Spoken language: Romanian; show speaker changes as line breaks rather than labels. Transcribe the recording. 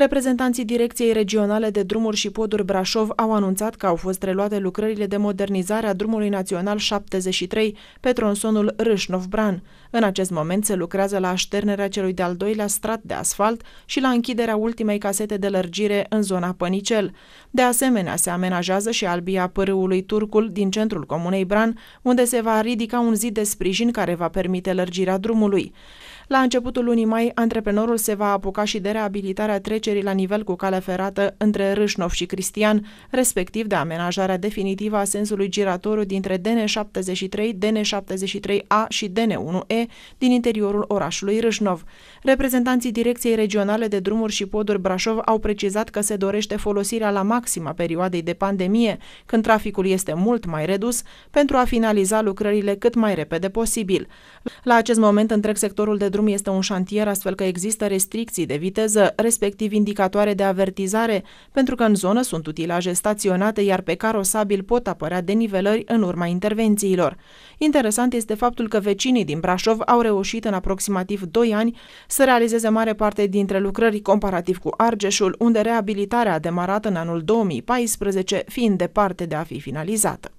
Reprezentanții Direcției Regionale de Drumuri și Poduri Brașov au anunțat că au fost reluate lucrările de modernizare a drumului național 73 pe tronsonul Râșnov-Bran. În acest moment se lucrează la așternerea celui de-al doilea strat de asfalt și la închiderea ultimei casete de lărgire în zona Pănicel. De asemenea, se amenajează și albia pârâului Turcul din centrul comunei Bran, unde se va ridica un zid de sprijin care va permite lărgirea drumului. La începutul lunii mai, antreprenorul se va apuca și de reabilitarea trecerii la nivel cu cale ferată între Râșnov și Cristian, respectiv de amenajarea definitivă a sensului giratoriu dintre DN73, DN73A și DN1E din interiorul orașului Râșnov. Reprezentanții Direcției Regionale de Drumuri și Poduri Brașov au precizat că se dorește folosirea la maxim a perioadei de pandemie, când traficul este mult mai redus, pentru a finaliza lucrările cât mai repede posibil. La acest moment, întreg sectorul de drum drum este un șantier, astfel că există restricții de viteză, respectiv indicatoare de avertizare, pentru că în zonă sunt utilaje staționate, iar pe carosabil pot apărea denivelări în urma intervențiilor. Interesant este faptul că vecinii din Brașov au reușit în aproximativ 2 ani să realizeze mare parte dintre lucrări comparativ cu Argeșul, unde reabilitarea a demarat în anul 2014, fiind departe de a fi finalizată.